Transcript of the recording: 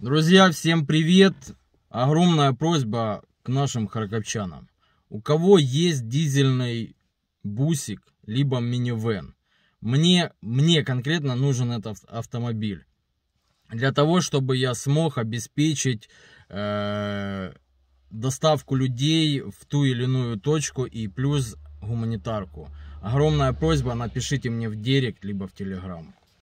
Друзья, всем привет! Огромная просьба к нашим харьковчанам. У кого есть дизельный бусик, либо минивэн, мне, мне конкретно нужен этот автомобиль. Для того, чтобы я смог обеспечить э, доставку людей в ту или иную точку и плюс гуманитарку. Огромная просьба, напишите мне в директ, либо в телеграм.